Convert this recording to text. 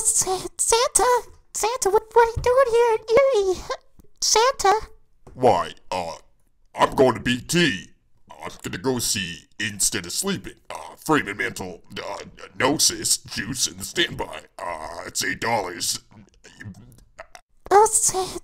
Santa, Santa, what, what are you doing here in Erie? Santa? Why, uh, I'm going to BT. I'm gonna go see Instead of Sleeping, uh, and mantle. uh, Gnosis, Juice, and Standby. Uh, it's eight dollars. Oh, Santa.